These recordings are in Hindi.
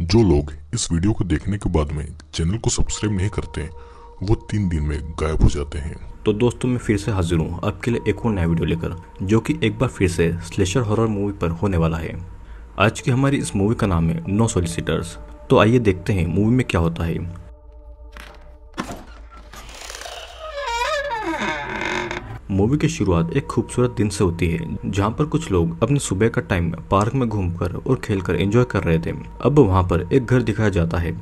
जो लोग इस वीडियो को देखने के बाद में चैनल को सब्सक्राइब नहीं करते वो तीन दिन में गायब हो जाते हैं तो दोस्तों मैं फिर से हाजिर हूँ आपके लिए एक और नया वीडियो लेकर जो कि एक बार फिर से स्लेशर हॉरर मूवी पर होने वाला है आज की हमारी इस मूवी का नाम है नो सोलिसिटर्स तो आइए देखते हैं मूवी में क्या होता है मूवी की शुरुआत एक खूबसूरत दिन से होती है जहाँ पर कुछ लोग अपने सुबह का टाइम पार्क में घूमकर और खेलकर एंजॉय कर रहे थे अब वहाँ पर एक घर दिखाया जाता है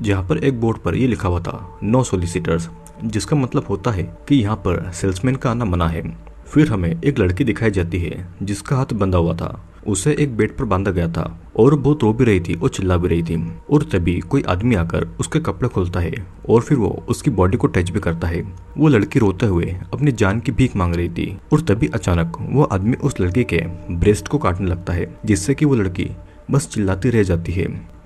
जहाँ पर एक बोर्ड पर ये लिखा हुआ था नो सोलिसिटर्स जिसका मतलब होता है कि यहाँ पर सेल्समैन का आना मना है फिर हमें एक लड़की दिखाई जाती है जिसका हाथ बंधा हुआ था उसे एक बेड पर बांधा गया था और बहुत रो भी रही थी और चिल्ला भी रही थी और तभी कोई आदमी आकर उसके कपड़े खोलता है और फिर वो उसकी बॉडी को टच भी करता है वो लड़की रोते हुए अपनी जान की भीख मांग रही थी और तभी अचानक वो आदमी उस लड़की के ब्रेस्ट को काटने लगता है जिससे कि वो लड़की बस चिल्लाती रह जाती है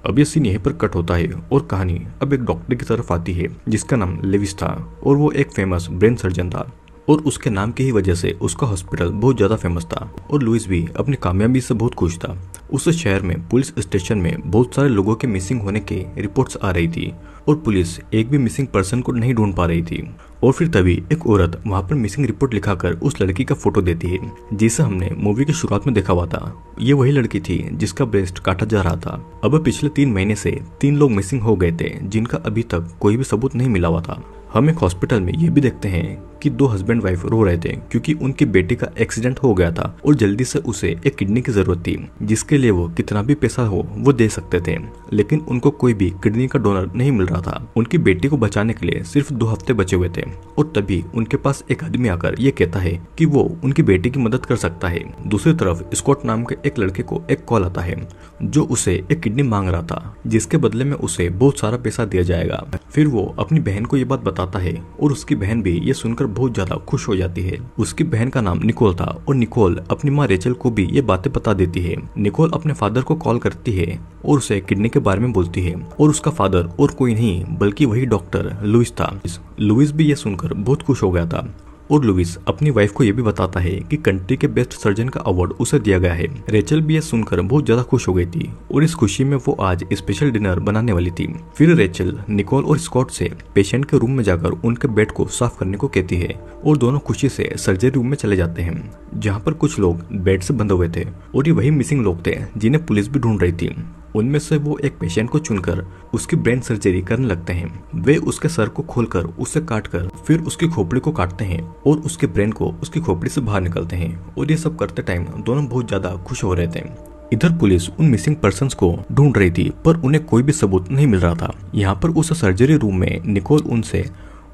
अब ये सीन यहीं पर कट होता है और कहानी अब एक डॉक्टर की तरफ आती है जिसका नाम लेविस था और वो एक फेमस ब्रेन सर्जन था और उसके नाम की ही वजह से उसका हॉस्पिटल बहुत ज़्यादा फेमस था और लुइस भी अपनी कामयाबी से बहुत खुश था उस शहर में पुलिस स्टेशन में बहुत सारे लोगों के मिसिंग होने के रिपोर्ट्स आ रही थी और पुलिस एक भी मिसिंग पर्सन को नहीं ढूंढ पा रही थी और फिर तभी एक औरत वहाँ पर मिसिंग रिपोर्ट लिखाकर उस लड़की का फोटो देती है जिसे हमने मूवी की शुरुआत में देखा हुआ था ये वही लड़की थी जिसका ब्रेस्ट काटा जा रहा था अब पिछले तीन महीने से तीन लोग मिसिंग हो गए थे जिनका अभी तक कोई भी सबूत नहीं मिला हुआ था हम एक हॉस्पिटल में ये भी देखते हैं कि दो हस्बैंड वाइफ रो रहे थे क्योंकि उनके बेटे का एक्सीडेंट हो गया था और जल्दी से उसे एक किडनी की जरूरत थी जिसके लिए वो कितना भी पैसा हो वो दे सकते थे लेकिन उनको कोई भी किडनी का डोनर नहीं मिल रहा था उनकी बेटी को बचाने के लिए सिर्फ दो हफ्ते बचे हुए थे और तभी उनके पास एक आदमी आकर ये कहता है की वो उनकी बेटी की मदद कर सकता है दूसरी तरफ स्कॉट नाम के एक लड़के को एक कॉल आता है जो उसे एक किडनी मांग रहा था जिसके बदले में उसे बहुत सारा पैसा दिया जाएगा फिर वो अपनी बहन को ये बात बताता है और उसकी बहन भी ये सुनकर बहुत ज्यादा खुश हो जाती है उसकी बहन का नाम निकोल था और निकोल अपनी माँ रेचल को भी ये बातें बता देती है निकोल अपने फादर को कॉल करती है और उसे किडनी के बारे में बोलती है और उसका फादर और कोई नहीं बल्कि वही डॉक्टर लुइस था लुइस भी यह सुनकर बहुत खुश हो गया था और लुइस अपनी वाइफ को यह भी बताता है कि कंट्री के बेस्ट सर्जन का अवार्ड उसे दिया गया है रेचल भी यह सुनकर बहुत ज्यादा खुश हो गई थी और इस खुशी में वो आज स्पेशल डिनर बनाने वाली थी फिर रेचल निकोल और स्कॉट से पेशेंट के रूम में जाकर उनके बेड को साफ करने को कहती है और दोनों खुशी से सर्जरी रूम में चले जाते हैं जहाँ पर कुछ लोग बेड से बंधे हुए थे और ये वही मिसिंग लोग थे जिन्हें पुलिस भी ढूंढ रही थी उनमें से वो एक पेशेंट को चुनकर उसकी ब्रेन सर्जरी करने लगते हैं वे उसके सर को खोलकर उसे काटकर फिर उसकी खोपड़ी को काटते हैं और उसके ब्रेन को उसकी खोपड़ी से बाहर निकलते हैं और ये सब करते टाइम दोनों बहुत ज्यादा खुश हो रहे थे इधर पुलिस उन मिसिंग पर्सन को ढूंढ रही थी पर उन्हें कोई भी सबूत नहीं मिल रहा था यहाँ पर उस सर्जरी रूम में निकोल उनसे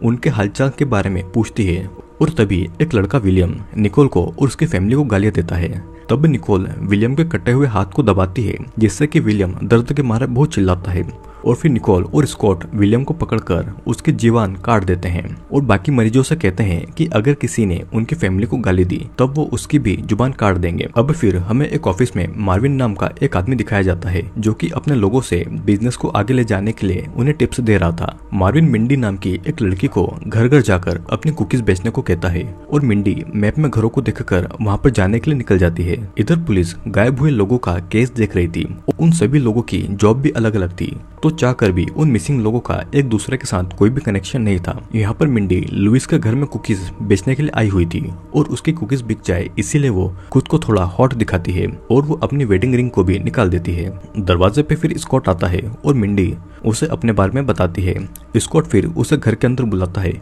उनके हालचाल के बारे में पूछती है और तभी एक लड़का विलियम निकोल को और उसकी फैमिली को गालियाँ देता है तब निकोल विलियम के कटे हुए हाथ को दबाती है जिससे कि विलियम दर्द के मारे बहुत चिल्लाता है और फिर निकोल और स्कॉट विलियम को पकड़कर उसके जीवान काट देते हैं और बाकी मरीजों से कहते हैं कि अगर किसी ने उनकी फैमिली को गाली दी तब वो उसकी भी जुबान काट देंगे अब फिर हमें एक ऑफिस में मार्विन नाम का एक आदमी दिखाया जाता है जो कि अपने लोगों से बिजनेस को आगे ले जाने के लिए उन्हें टिप्स दे रहा था मार्विन मिंडी नाम की एक लड़की को घर घर जाकर अपनी कुकीज बेचने को कहता है और मिंडी मैप में घरों को देख कर वहाँ पर जाने के लिए निकल जाती है इधर पुलिस गायब हुए लोगों का केस देख रही थी और उन सभी लोगों की जॉब भी अलग अलग थी तो तो चाहकर भी उन मिसिंग लोगों का एक दूसरे के साथ कोई भी कनेक्शन नहीं था यहाँ पर मिंडी लुइस के घर में कुकीज बेचने के लिए आई हुई थी और उसकी कुकीज बिक जाए इसीलिए वो खुद को थोड़ा हॉट दिखाती है और वो अपनी वेडिंग रिंग को भी निकाल देती है दरवाजे पे फिर स्कॉट आता है और मिंडी उसे अपने बारे में बताती है स्कॉट फिर उसे घर के अंदर बुलाता है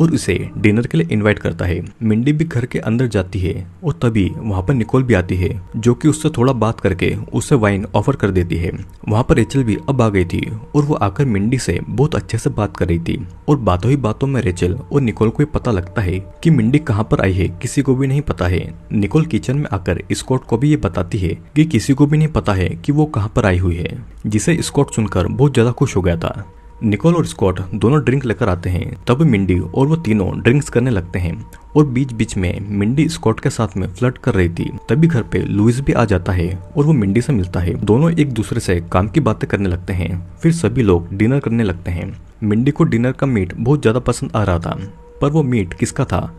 और उसे डिनर के लिए इनवाइट करता है मिंडी भी घर के अंदर जाती है और तभी वहाँ पर निकोल भी आती है जो कि उससे थोड़ा बात करके उसे वाइन ऑफर कर देती है वहाँ पर रेचल भी अब आ गई थी और वो आकर मिंडी से बहुत अच्छे से बात कर रही थी और बातों ही बातों में रेचल और निकोल को पता लगता है की मिंडी कहाँ पर आई है किसी को भी नहीं पता है निकोल किचन में आकर स्कॉट को भी ये बताती है कि किसी को भी नहीं पता है की वो कहाँ पर आई हुई है जिसे स्कॉट सुनकर बहुत ज्यादा खुश हो गया था निकोल और स्कॉट दोनों ड्रिंक लेकर आते हैं तब मिंडी और वो तीनों ड्रिंक्स करने लगते हैं और बीच बीच में मिंडी स्कॉट के साथ में फ्लर्ट कर रही थी तभी घर पे लुइस भी आ जाता है और वो मिंडी से मिलता है दोनों एक दूसरे से काम की बातें करने लगते हैं फिर सभी लोग डिनर करने लगते हैं मिंडी को डिनर का मीट बहुत ज़्यादा पसंद आ रहा था पर वो मीट किसका था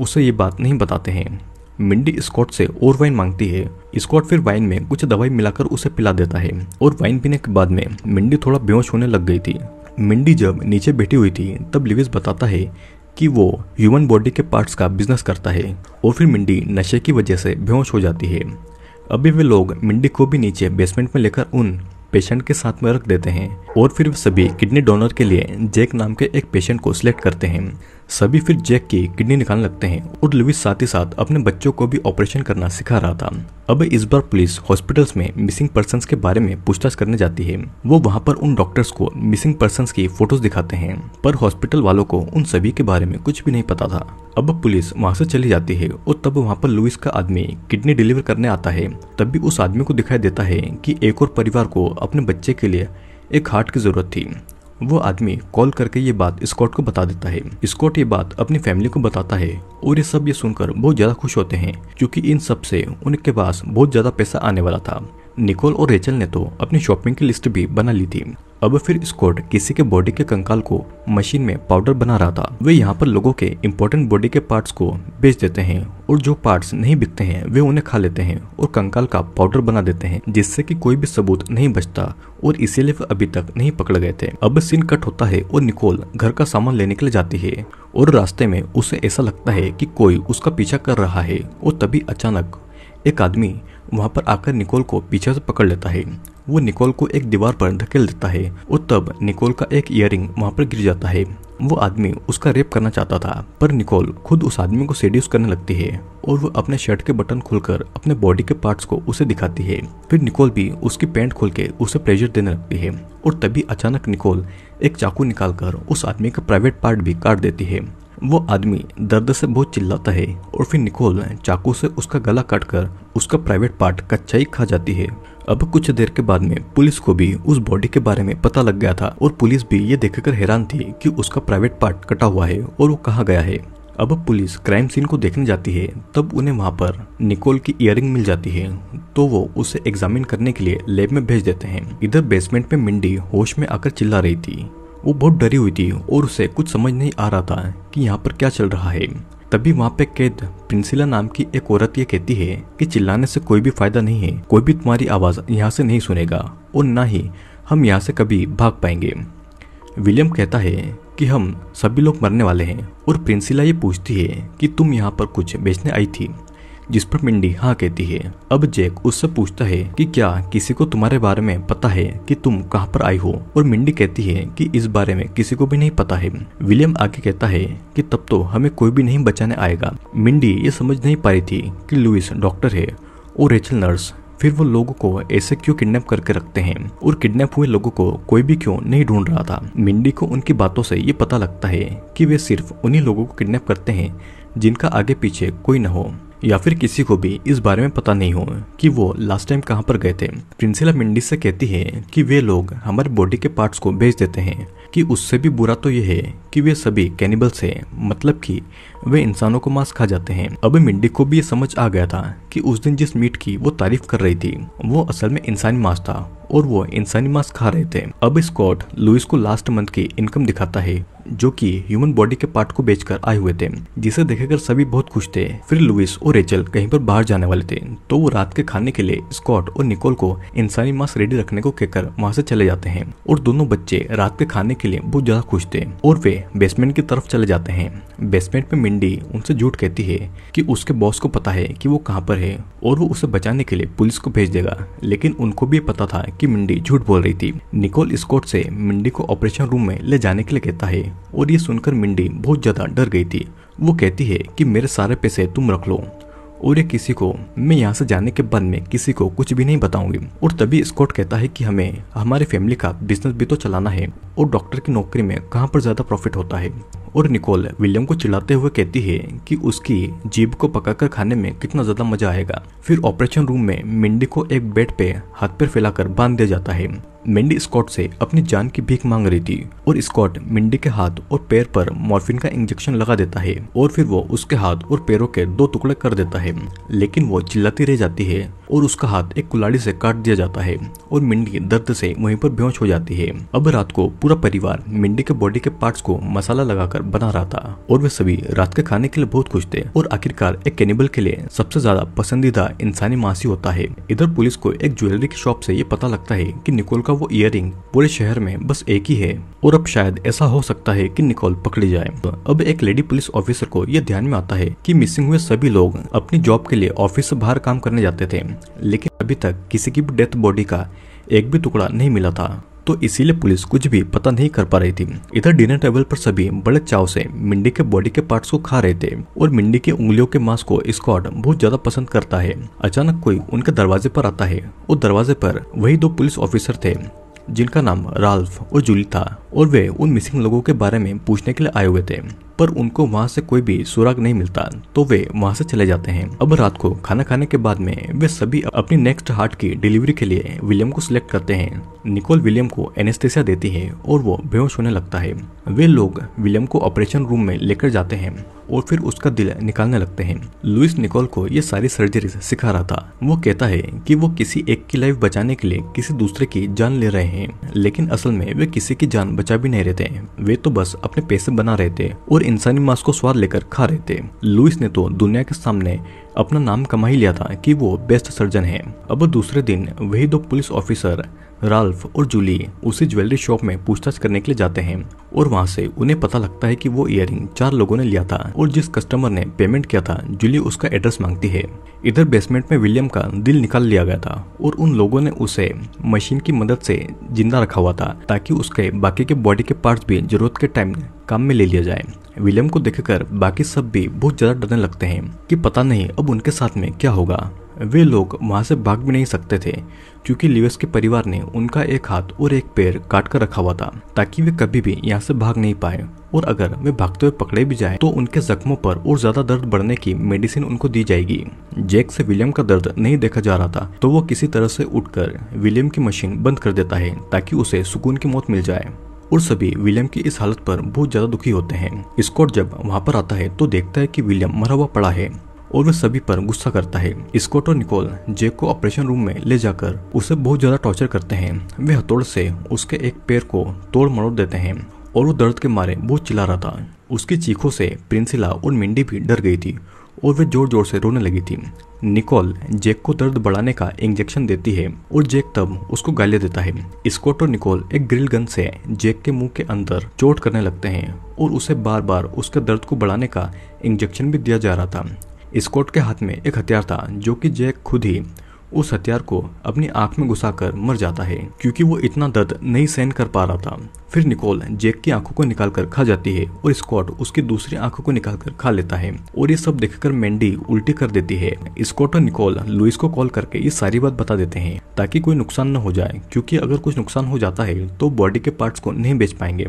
उसे ये बात नहीं बताते हैं मिंडी स्कॉट से और वाइन मांगती है स्कॉट फिर वाइन में कुछ दवाई मिलाकर उसे पिला देता है और वाइन पीने के बाद में मिंडी थोड़ा बेहोश होने लग गई थी मिंडी जब नीचे बैठी हुई थी तब लिविस बताता है कि वो ह्यूमन बॉडी के पार्ट्स का बिजनेस करता है और फिर मिंडी नशे की वजह से बेहोश हो जाती है अभी वे लोग मिंडी को भी नीचे बेसमेंट में लेकर उन पेशेंट के साथ में रख देते हैं और फिर सभी किडनी डोनर के लिए जैक नाम के एक पेशेंट को सिलेक्ट करते हैं सभी फिर जैक की किडनी निकालने लगते हैं और लुविस साथ ही साथ अपने बच्चों को भी ऑपरेशन करना सिखा रहा था अब इस बार पुलिस हॉस्पिटल्स में मिसिंग पर्सन के बारे में पूछताछ करने जाती है वो वहाँ पर उन डॉक्टर्स को मिसिंग पर्सन की फोटोज दिखाते हैं पर हॉस्पिटल वालों को उन सभी के बारे में कुछ भी नहीं पता था अब पुलिस वहाँ से चली जाती है और तब वहाँ पर लुइस का आदमी किडनी डिलीवर करने आता है तब भी उस आदमी को दिखाई देता है की एक और परिवार को अपने बच्चे के लिए एक हार्ट की जरूरत थी वो आदमी कॉल करके ये बात स्कॉट को बता देता है स्कॉट ये बात अपनी फैमिली को बताता है और ये सब ये सुनकर बहुत ज्यादा खुश होते हैं क्योंकि इन सब से उनके पास बहुत ज्यादा पैसा आने वाला था निकोल और रेचल ने तो अपनी शॉपिंग की लिस्ट भी बना ली थी अब फिर स्कॉट किसी के बॉडी के कंकाल को मशीन में पाउडर बना रहा था वे यहाँ पर लोगों के इम्पोर्टेंट बॉडी के पार्ट्स को बेच देते हैं और जो पार्ट्स नहीं बिकते हैं वे उन्हें खा लेते हैं और कंकाल का पाउडर बना देते हैं जिससे कि कोई भी सबूत नहीं बचता और इसीलिए वे अभी तक नहीं पकड़ गए थे अब सीन कट होता है और निकोल घर का सामान लेने के लिए जाती है और रास्ते में उसे ऐसा लगता है की कोई उसका पीछा कर रहा है और तभी अचानक एक आदमी वहाँ पर आकर निकोल को पीछे से पकड़ लेता है वो निकोल को एक दीवार पर धकेल देता है और तब निकोल का एक इयरिंग वहाँ पर गिर जाता है वो आदमी उसका रेप करना चाहता था पर निकोल खुद उस आदमी को सेड्यूस करने लगती है और वो अपने शर्ट के बटन खोलकर अपने बॉडी के पार्ट्स को उसे दिखाती है फिर निकोल भी उसकी पैंट खोल के उसे प्रेजर देने लगती है और तभी अचानक निकोल एक चाकू निकालकर उस आदमी का प्राइवेट पार्ट भी काट देती है वो आदमी दर्द से बहुत चिल्लाता है और फिर निकोल चाकू से उसका गला काट कर उसका प्राइवेट पार्ट कच्चाई खा जाती है अब कुछ देर के बाद में पुलिस को भी उस बॉडी के बारे में पता लग गया था और पुलिस भी ये देखकर हैरान थी कि उसका प्राइवेट पार्ट कटा हुआ है और वो कहा गया है अब पुलिस क्राइम सीन को देखने जाती है तब उन्हें वहां पर निकोल की इयरिंग मिल जाती है तो वो उसे एग्जामिन करने के लिए लैब में भेज देते हैं इधर बेसमेंट में मिंडी होश में आकर चिल्ला रही थी वो बहुत डरी हुई थी और उसे कुछ समझ नहीं आ रहा था कि यहाँ पर क्या चल रहा है तभी वहाँ पे कैद प्रिंसिला नाम की एक औरत ये कहती है कि चिल्लाने से कोई भी फायदा नहीं है कोई भी तुम्हारी आवाज़ यहाँ से नहीं सुनेगा और ना ही हम यहाँ से कभी भाग पाएंगे विलियम कहता है कि हम सभी लोग मरने वाले हैं और प्रिंसिला ये पूछती है कि तुम यहाँ पर कुछ बेचने आई थी जिस पर मिंडी हाँ कहती है अब जैक उससे पूछता है कि क्या किसी को तुम्हारे बारे में पता है कि तुम कहाँ पर आई हो और मिंडी कहती है कि इस बारे में किसी को भी नहीं पता है विलियम आके कहता है कि तब तो हमें कोई भी नहीं बचाने आएगा मिंडी ये समझ नहीं पा रही थी कि लुइस डॉक्टर है और रेचल नर्स फिर वो लोगों को ऐसे क्यों किडनैप करके रखते हैं और किडनैप हुए लोगों को कोई भी क्यों नहीं ढूंढ रहा था मिंडी को उनकी बातों से ये पता लगता है कि वे सिर्फ उन्हीं लोगों को किडनैप करते हैं जिनका आगे पीछे कोई न हो या फिर किसी को भी इस बारे में पता नहीं हो कि वो लास्ट टाइम कहाँ पर गए थे प्रिंसिला मिंडी से कहती है कि वे लोग हमारे बॉडी के पार्ट्स को बेच देते हैं कि उससे भी बुरा तो यह है कि वे सभी कैनिबल्स हैं मतलब कि वे इंसानों को मांस खा जाते हैं अब मिंडी को भी ये समझ आ गया था कि उस दिन जिस मीट की वो तारीफ कर रही थी वो असल में इंसानी मांस था और वो इंसानी मांस खा रहे थे अब स्कॉट लुइस को लास्ट मंथ की इनकम दिखाता है जो कि ह्यूमन बॉडी के पार्ट को बेचकर आए हुए थे जिसे देखकर सभी बहुत खुश थे फिर लुइस और रेचल कहीं पर बाहर जाने वाले थे तो वो रात के खाने के लिए स्कॉट और निकोल को इंसानी मांस रेडी रखने को कहकर वहाँ से चले जाते हैं और दोनों बच्चे रात के खाने के लिए बहुत ज्यादा खुश थे और वे बेसमेंट की तरफ चले जाते हैं बेसमेंट में मिंडी उनसे झूठ कहती है की उसके बॉस को पता है की वो कहाँ पर है और वो उसे बचाने के लिए पुलिस को भेज देगा लेकिन उनको भी पता था कि मिंडी झूठ बोल रही थी निकोल स्कॉट से मिंडी को ऑपरेशन रूम में ले जाने के लिए कहता है और ये सुनकर मिंडी बहुत ज्यादा डर गई थी वो कहती है कि मेरे सारे पैसे तुम रख लो और ये किसी को मैं यहाँ से जाने के बाद में किसी को कुछ भी नहीं बताऊंगी और तभी स्कॉट कहता है कि हमें हमारे फैमिली का बिजनेस भी तो चलाना है और डॉक्टर की नौकरी में कहाँ पर ज्यादा प्रॉफिट होता है और निकोल विलियम को चिल्लाते हुए कहती है कि उसकी जीभ को पकाकर खाने में कितना ज्यादा मजा आएगा फिर ऑपरेशन रूम में मिंडी को एक बेड पे हाथ पर फैलाकर बांध दिया जाता है मिंडी स्कॉट से अपनी जान की भीख मांग रही थी और स्कॉट मिंडी के हाथ और पैर पर मॉर्फिन का इंजेक्शन लगा देता है और फिर वो उसके हाथ और पैरों के दो टुकड़े कर देता है लेकिन वो चिल्लाती रह जाती है और उसका हाथ एक कुलाड़ी से काट दिया जाता है और मिंडी दर्द से वहीं पर बेहोश हो जाती है अब रात को पूरा परिवार मिंडी के बॉडी के पार्ट्स को मसाला लगाकर बना रहा था और वे सभी रात के खाने के लिए बहुत खुश थे और आखिरकार एक कैनिबल के लिए सबसे ज्यादा पसंदीदा इंसानी मासी होता है इधर पुलिस को एक ज्वेलरी की शॉप से ये पता लगता है कि निकोल का वो इयर पूरे शहर में बस एक ही है और अब शायद ऐसा हो सकता है कि निकोल पकड़ी जाए अब एक लेडी पुलिस ऑफिसर को यह ध्यान में आता है कि मिसिंग हुए सभी लोग अपनी जॉब के लिए ऑफिस से बाहर काम करने जाते थे लेकिन अभी तक किसी की भी डेथ बॉडी का एक भी टुकड़ा नहीं मिला था तो इसीलिए पुलिस कुछ भी पता नहीं कर पा रही थी इधर डिनर टेबल पर सभी बड़े चाव से मिंडी के बॉडी के पार्ट्स को खा रहे थे और मिंडी के उंगलियों के मांस को स्कॉट बहुत ज्यादा पसंद करता है अचानक कोई उनके दरवाजे पर आता है और दरवाजे पर वही दो पुलिस ऑफिसर थे जिनका नाम राल्फ और जूली था और वे उन मिसिंग लोगों के बारे में पूछने के लिए आए हुए थे पर उनको वहाँ से कोई भी सुराग नहीं मिलता तो वे वहाँ से चले जाते हैं अब रात को खाना खाने के बाद में वे सभी अपनी नेक्स्ट हार्ट की डिलीवरी के लिए विलियम को सिलेक्ट करते हैं निकोल विलियम को एनेस्थेसिया देती है और वो बेहोश होने लगता है वे लोग विलियम को ऑपरेशन रूम में लेकर जाते हैं और फिर उसका दिल निकालने लगते हैं लुइस निकोल को ये सारी सर्जरी सिखा रहा था वो कहता है कि वो किसी एक की लाइफ बचाने के लिए किसी दूसरे की जान ले रहे हैं लेकिन असल में वे किसी की जान बचा भी नहीं रहते वे तो बस अपने पैसे बना रहे थे और इंसानी मांस को स्वाद लेकर खा रहे थे लुइस ने तो दुनिया के सामने अपना नाम कमा ही लिया था कि वो बेस्ट सर्जन है अब दूसरे दिन वही दो पुलिस ऑफिसर राल्फ और जूली उसी ज्वेलरी शॉप में पूछताछ करने के लिए जाते हैं और वहाँ से उन्हें पता लगता है कि वो इयर चार लोगों ने लिया था और जिस कस्टमर ने पेमेंट किया था जूली उसका एड्रेस मांगती है इधर बेसमेंट में विलियम का दिल निकाल लिया गया था और उन लोगों ने उसे मशीन की मदद से जिंदा रखा हुआ था ताकि उसके बाकी के बॉडी के पार्ट्स भी जरूरत के टाइम काम में ले लिया जाए विलियम को देखकर बाकी सब भी बहुत ज्यादा डरने लगते हैं कि पता नहीं अब उनके साथ में क्या होगा वे लोग वहां से भाग भी नहीं सकते थे क्योंकि लिवस के परिवार ने उनका एक हाथ और एक पैर काट कर रखा हुआ था ताकि वे कभी भी यहाँ से भाग नहीं पाए और अगर वे भागते हुए पकड़े भी जाए तो उनके जख्मों पर और ज्यादा दर्द बढ़ने की मेडिसिन उनको दी जाएगी जैक से विलियम का दर्द नहीं देखा जा रहा था तो वो किसी तरह से उठकर विलियम की मशीन बंद कर देता है ताकि उसे सुकून की मौत मिल जाए और सभी विलियम की इस हालत पर बहुत ज्यादा दुखी होते हैं स्कॉट जब वहाँ पर आता है तो देखता है कि विलियम मरा हुआ पड़ा है और वह सभी पर गुस्सा करता है स्कॉट और निकोल जेक को ऑपरेशन रूम में ले जाकर उसे बहुत ज्यादा टॉर्चर करते हैं वे हथौड़ से उसके एक पैर को तोड़ मरोड़ देते हैं और वो दर्द के मारे बहुत चिल्ला रहा था उसकी चीखों से प्रिंसिला और मिंडी भी डर गई थी और वे जोर जोर से रोने लगी थी निकोल जेक को दर्द बढ़ाने का इंजेक्शन देती है और जेक तब उसको गालियां देता है स्कॉट और निकोल एक ग्रिल गन से जेक के मुंह के अंदर चोट करने लगते हैं और उसे बार बार उसके दर्द को बढ़ाने का इंजेक्शन भी दिया जा रहा था स्कॉट के हाथ में एक हथियार था जो कि जैक खुद ही उस हथियार को अपनी आंख में घुसाकर मर जाता है क्योंकि वो इतना दर्द नहीं सहन कर पा रहा था फिर निकोल जैक की आंखों को निकाल कर खा जाती है और स्कॉट उसकी दूसरी आंखों को निकाल कर खा लेता है और ये सब देखकर मैंडी उल्टी कर देती है स्कॉट और निकोल लुइस को कॉल करके ये सारी बात बता देते हैं ताकि कोई नुकसान न हो जाए क्योंकि अगर कुछ नुकसान हो जाता है तो बॉडी के पार्ट्स को नहीं बेच पाएंगे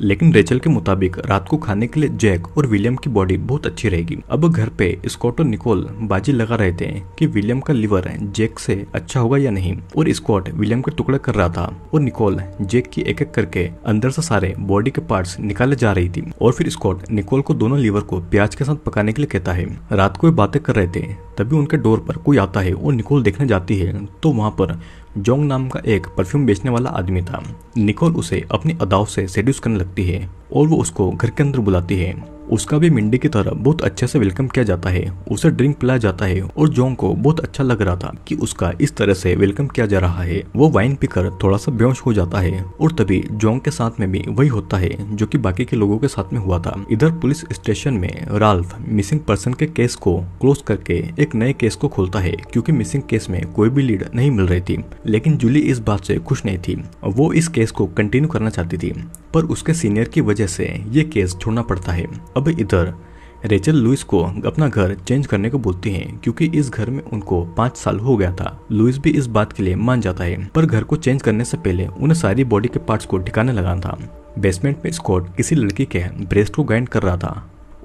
लेकिन रेचल के मुताबिक रात को खाने के लिए जैक और विलियम की बॉडी बहुत अच्छी रहेगी अब घर पे स्कॉट और निकोल बाजी लगा रहे थे कि विलियम का लिवर जैक जेक से अच्छा होगा या नहीं और स्कॉट विलियम का टुकड़ा कर रहा था और निकोल जेक की एक एक करके अंदर से सारे बॉडी के पार्ट निकाले जा रही थी और फिर स्कॉट निकोल को दोनों लीवर को प्याज के साथ पकाने के लिए कहता है रात को बातें कर रहे थे तभी उनके डोर पर कोई आता है और निकोल देखने जाती है तो वहाँ पर जोंग नाम का एक परफ्यूम बेचने वाला आदमी था निकोल उसे अपनी अदाव से सेड्यूस करने लगती है और वो उसको घर के अंदर बुलाती है उसका भी मिंडी की तरह बहुत अच्छे से वेलकम किया जाता है उसे ड्रिंक पिलाया जाता है और जोंग को बहुत अच्छा लग रहा था कि उसका इस तरह से वेलकम किया जा रहा है वो वाइन पीकर थोड़ा सा बेहोश हो जाता है और तभी जोंग के साथ में भी वही होता है जो कि बाकी के लोगों के साथ में हुआ था इधर पुलिस स्टेशन में राल्फ मिसिंग पर्सन के केस को क्लोज करके एक नए केस को खोलता है क्यूँकी मिसिंग केस में कोई भी लीड नहीं मिल रही थी लेकिन जूली इस बात से खुश नहीं थी वो इस केस को कंटिन्यू करना चाहती थी पर उसके सीनियर की वजह से ये केस छोड़ना पड़ता है अब इधर रेचल लुइस को अपना घर चेंज करने को बोलती हैं क्योंकि इस घर में उनको पाँच साल हो गया था लुइस भी इस बात के लिए मान जाता है पर घर को चेंज करने से पहले उन्हें सारी बॉडी के पार्ट्स को ठिकाने लगाना था बेसमेंट में स्कॉट किसी लड़की के ब्रेस्ट को ग्राइंड कर रहा था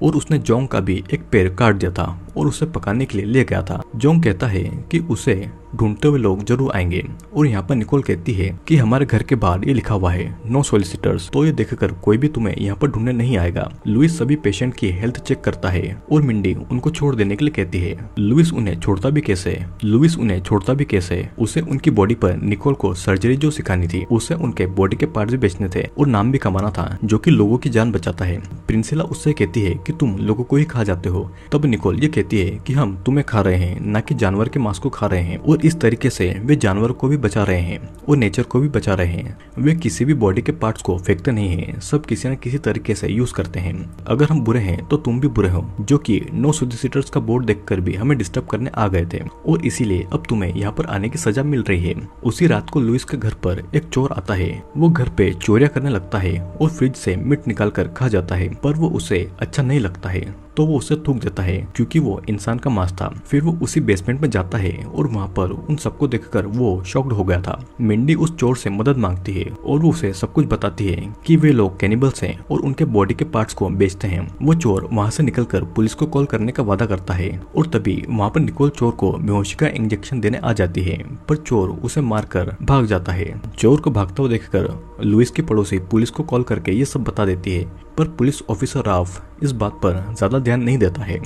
और उसने जोंग का भी एक पैर काट दिया था और उसे पकाने के लिए ले गया था जोंग कहता है कि उसे ढूंढते हुए लोग जरूर आएंगे और यहाँ पर निकोल कहती है कि हमारे घर के बाहर ये लिखा हुआ है नो सोलिसिटर्स तो ये देखकर कोई भी तुम्हें यहाँ पर ढूंढने नहीं आएगा लुइस सभी पेशेंट की हेल्थ चेक करता है और मिंडी उनको छोड़ देने के लिए कहती है लुइस उन्हें छोड़ता भी कैसे लुइस उन्हें छोड़ता भी कैसे उसे उनकी बॉडी पर निकोल को सर्जरी जो सिखानी थी उसे उनके बॉडी के पार्ट भी बेचने थे और नाम भी कमाना था जो की लोगों की जान बचाता है प्रिंसिला उससे कहती है की तुम लोगों को ही खा जाते हो तब निकोल ये कहती देती है कि हम तुम्हें खा रहे हैं ना कि जानवर के मांस को खा रहे हैं और इस तरीके से वे जानवर को भी बचा रहे हैं और नेचर को भी बचा रहे हैं वे किसी भी बॉडी के पार्ट्स को फेंकते नहीं है सब किसी न किसी तरीके से यूज करते हैं अगर हम बुरे हैं तो तुम भी बुरे हो जो की नो सोलिसिटर्स का बोर्ड देख भी हमें डिस्टर्ब करने आ गए थे और इसीलिए अब तुम्हें यहाँ पर आने की सजा मिल रही है उसी रात को लुइस के घर पर एक चोर आता है वो घर पे चोरिया करने लगता है और फ्रिज से मिट निकाल खा जाता है पर वो उसे अच्छा नहीं लगता है तो वो उसे थूक देता है क्योंकि वो इंसान का मांस था फिर वो उसी बेसमेंट में जाता है और वहाँ पर उन सबको देखकर वो शॉक्ड हो गया था मिंडी उस चोर से मदद मांगती है और वो उसे सब कुछ बताती है कि वे लोग कैनिबल्स हैं और उनके बॉडी के पार्ट्स को बेचते हैं वो चोर वहाँ से निकलकर पुलिस को कॉल करने का वादा करता है और तभी वहाँ पर निकोल चोर को बेहोशी का इंजेक्शन देने आ जाती है पर चोर उसे मारकर भाग जाता है चोर को भागता हुआ देखकर लुइस की पड़ोसी पुलिस को कॉल करके ये सब बता देती है पर पुलिस ऑफिसर राफ इस बात पर ज़्यादा ध्यान नहीं देता है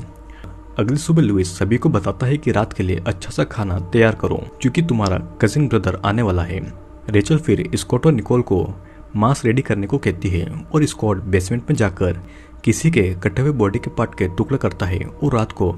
अगली सुबह लुइस सभी को बताता है कि रात के लिए अच्छा सा खाना तैयार करो क्योंकि तुम्हारा कजिन ब्रदर आने वाला है रेचल फिर स्कॉट और निकोल को मांस रेडी करने को कहती है और स्कॉट बेसमेंट में जाकर किसी के कटे हुए बॉडी के पार्ट के टुकड़े करता है और रात को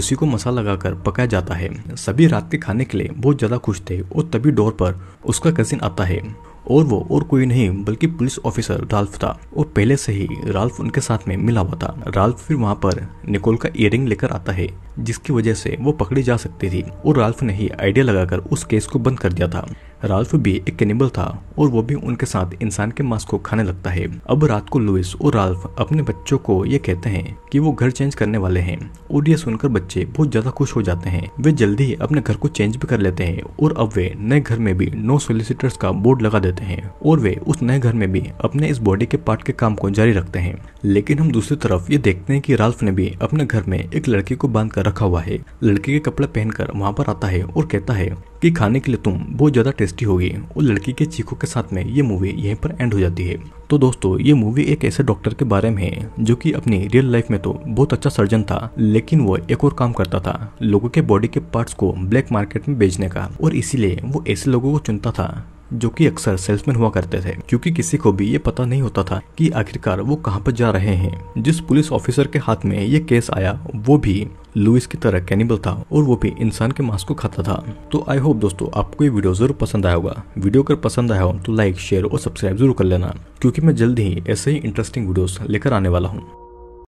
उसी को मसाला लगाकर पकाया जाता है सभी रात के खाने के लिए बहुत ज़्यादा खुश थे और तभी डोर पर उसका कजिन आता है और वो और कोई नहीं बल्कि पुलिस ऑफिसर राल्फ था और पहले से ही राल्फ उनके साथ में मिला हुआ था राल्फ फिर वहाँ पर निकोल का इयर लेकर आता है जिसकी वजह से वो पकड़ी जा सकती थी और राल्फ ने ही आइडिया लगाकर उस केस को बंद कर दिया था राल्फ भी एक कैनिबल था और वो भी उनके साथ इंसान के मांस को खाने लगता है अब रात को लुइस और राल्फ अपने बच्चों को ये कहते हैं कि वो घर चेंज करने वाले हैं और ये सुनकर बच्चे बहुत ज्यादा खुश हो जाते हैं वे जल्दी ही अपने घर को चेंज भी कर लेते हैं और अब वे नए घर में भी नो सोलिसिटर्स का बोर्ड लगा देते हैं और वे उस नए घर में भी अपने इस बॉडी के पार्ट के काम को जारी रखते हैं लेकिन हम दूसरी तरफ ये देखते हैं कि राल्फ ने भी अपने घर में एक लड़की को बांध कर रखा हुआ है लड़की के कपड़े पहनकर वहाँ पर आता है और कहता है कि खाने के लिए तुम बहुत ज़्यादा टेस्टी होगी और लड़की के चीखों के साथ में ये मूवी यहीं पर एंड हो जाती है तो दोस्तों ये मूवी एक ऐसे डॉक्टर के बारे में है जो कि अपनी रियल लाइफ में तो बहुत अच्छा सर्जन था लेकिन वो एक और काम करता था लोगों के बॉडी के पार्ट्स को ब्लैक मार्केट में बेचने का और इसीलिए वो ऐसे लोगों को चुनता था जो कि अक्सर सेल्समैन हुआ करते थे क्योंकि किसी को भी ये पता नहीं होता था कि आखिरकार वो कहाँ पर जा रहे हैं जिस पुलिस ऑफिसर के हाथ में ये केस आया वो भी लुइस की तरह कैनिबल था और वो भी इंसान के मांस को खाता था तो आई होप दोस्तों आपको ये वीडियो जरूर पसंद आया होगा वीडियो अगर पसंद आया हो तो लाइक शेयर और सब्सक्राइब जरूर कर लेना क्योंकि मैं जल्द ही ऐसे ही इंटरेस्टिंग वीडियोस लेकर आने वाला हूँ